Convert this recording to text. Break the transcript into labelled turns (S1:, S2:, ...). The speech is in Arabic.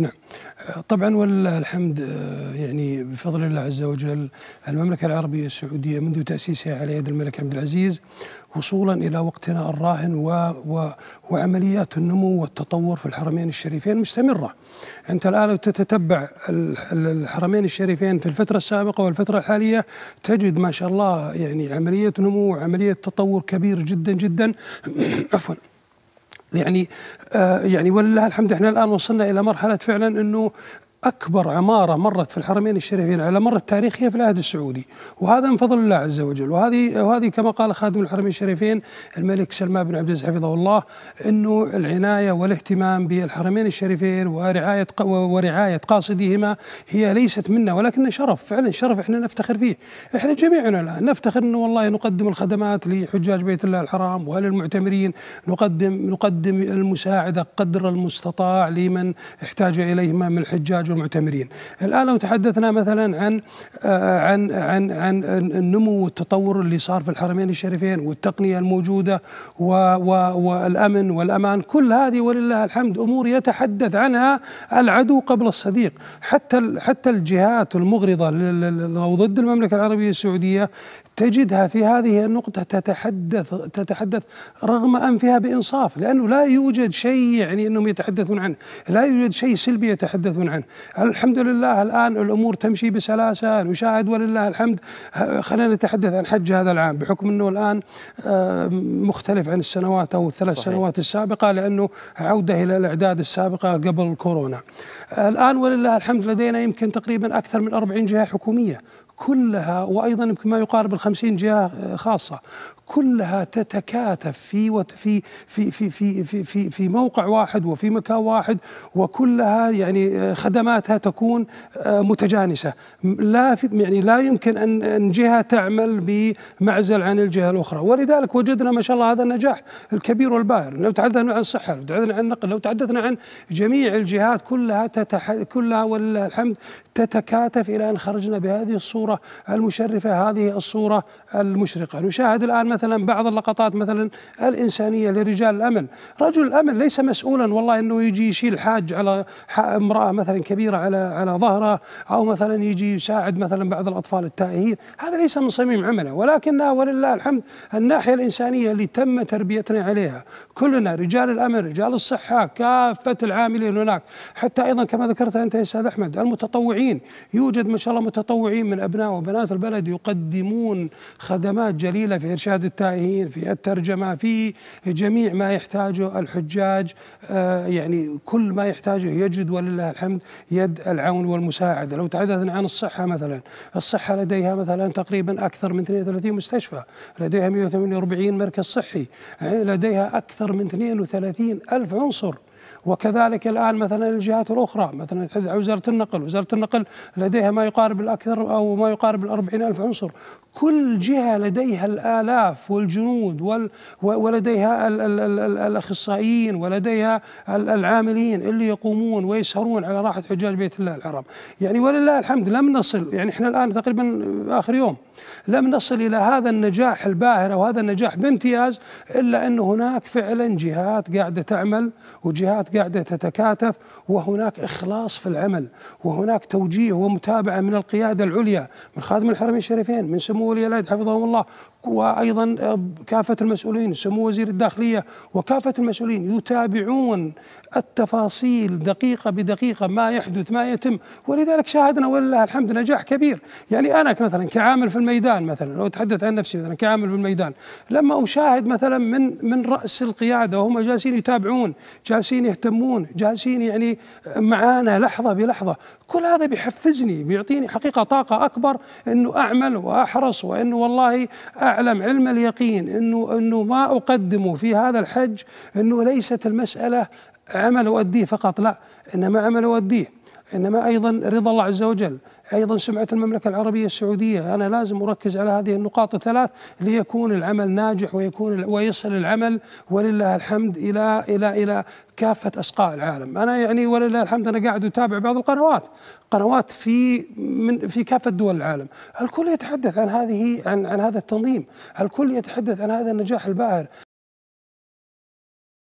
S1: نعم آه، طبعا والحمد آه، يعني بفضل الله عز وجل المملكة العربية السعودية منذ تأسيسها على يد الملك عبد العزيز وصولا إلى وقتنا الراهن و و وعمليات النمو والتطور في الحرمين الشريفين مستمرة أنت الآن لو تتتبع الحرمين الشريفين في الفترة السابقة والفترة الحالية تجد ما شاء الله يعني عملية نمو وعملية تطور كبير جدا جدا عفوا يعني آه، يعني ولله الحمد احنا الان وصلنا الى مرحله فعلا انه أكبر عمارة مرت في الحرمين الشريفين على مر التاريخ هي في العهد السعودي وهذا من فضل الله عز وجل وهذه وهذه كما قال خادم الحرمين الشريفين الملك سلمان بن عبد العزيز حفظه الله أنه العناية والاهتمام بالحرمين الشريفين ورعاية ورعاية قاصديهما هي ليست منا ولكن شرف فعلا شرف احنا نفتخر فيه احنا جميعنا الآن نفتخر أنه والله نقدم الخدمات لحجاج بيت الله الحرام وللمعتمرين نقدم نقدم المساعدة قدر المستطاع لمن احتاج إليهما من الحجاج الحج معتمرين الآن لو تحدثنا مثلا عن آه، عن عن عن النمو والتطور اللي صار في الحرمين الشريفين والتقنية الموجودة والأمن والأمان كل هذه ولله الحمد أمور يتحدث عنها العدو قبل الصديق حتى حتى الجهات المغرضة أو ضد المملكة العربية السعودية تجدها في هذه النقطة تتحدث تتحدث رغم أنفها بإنصاف لأنه لا يوجد شيء يعني أنهم يتحدثون عنه لا يوجد شيء سلبي يتحدثون عنه الحمد لله الآن الأمور تمشي بسلاسة نشاهد ولله الحمد خلينا نتحدث عن حج هذا العام بحكم أنه الآن آه، مختلف عن السنوات أو الثلاث صحيح. سنوات السابقة لأنه عودة إلى الإعداد السابقة قبل كورونا الآن ولله الحمد لدينا يمكن تقريبا أكثر من 40 جهة حكومية كلها وايضا يمكن ما يقارب ال 50 جهه آه، خاصه كلها تتكاتف في في في في في في في, موقع واحد وفي مكان واحد وكلها يعني آه، خدماتها تكون آه، متجانسه لا يعني لا يمكن ان ان جهه تعمل بمعزل عن الجهه الاخرى ولذلك وجدنا ما شاء الله هذا النجاح الكبير والباهر لو تحدثنا عن الصحه لو تحدثنا عن النقل لو تحدثنا عن جميع الجهات كلها تتح... كلها ولله الحمد تتكاتف الى ان خرجنا بهذه الصوره الصورة المشرفة هذه الصورة المشرقة نشاهد الآن مثلا بعض اللقطات مثلا الإنسانية لرجال الأمن رجل الأمن ليس مسؤولا والله أنه يجي يشيل حاج على امرأة مثلا كبيرة على على ظهره أو مثلا يجي يساعد مثلا بعض الأطفال التائهين هذا ليس من صميم عمله ولكنها ولله الحمد الناحية الإنسانية اللي تم تربيتنا عليها كلنا رجال الأمن رجال الصحة كافة العاملين هناك حتى أيضا كما ذكرت أنت يا أستاذ أحمد المتطوعين يوجد ما شاء الله متطوعين من أبناء أبناء وبنات البلد يقدمون خدمات جليلة في إرشاد التائهين في الترجمة في جميع ما يحتاجه الحجاج آه، يعني كل ما يحتاجه يجد ولله الحمد يد العون والمساعدة لو تحدثنا عن الصحة مثلا الصحة لديها مثلا تقريبا أكثر من 32 مستشفى لديها 148 مركز صحي يعني لديها أكثر من 32 ألف عنصر وكذلك الآن مثلا الجهات الأخرى مثلا وزارة النقل وزارة النقل لديها ما يقارب الأكثر أو ما يقارب ال ألف عنصر كل جهة لديها الآلاف والجنود وال ولديها ال ال ال الأخصائيين ولديها العاملين اللي يقومون ويسهرون على راحة حجاج بيت الله الحرام يعني ولله الحمد لم نصل يعني احنا الآن تقريبا آخر يوم لم نصل إلى هذا النجاح الباهر أو هذا النجاح بامتياز إلا أن هناك فعلا جهات قاعدة تعمل وجهات قاعدة تتكاتف وهناك إخلاص في العمل وهناك توجيه ومتابعة من القيادة العليا من خادم الحرمين الشريفين من سمو ولي العهد حفظهم الله وايضا آه، كافه المسؤولين سمو وزير الداخليه وكافه المسؤولين يتابعون التفاصيل دقيقه بدقيقه ما يحدث ما يتم ولذلك شاهدنا ولله الحمد نجاح كبير يعني انا مثلا كعامل في الميدان مثلا لو اتحدث عن نفسي مثلا كعامل في الميدان لما اشاهد مثلا من من راس القياده وهم جالسين يتابعون جالسين يهتمون جالسين يعني معانا لحظه بلحظه كل هذا بيحفزني بيعطيني حقيقه طاقه اكبر انه اعمل واحرص وانه والله اعلم علم اليقين انه انه ما اقدمه في هذا الحج انه ليست المساله عمل اؤديه فقط لا انما عمل اؤديه إنما أيضا رضا الله عز وجل أيضا سمعة المملكة العربية السعودية أنا لازم أركز على هذه النقاط الثلاث ليكون العمل ناجح ويكون ويصل العمل ولله الحمد إلى إلى إلى كافة أسقاء العالم أنا يعني ولله الحمد أنا قاعد أتابع بعض القنوات قنوات في من في كافة دول العالم الكل يتحدث عن هذه عن عن هذا التنظيم الكل يتحدث عن هذا النجاح الباهر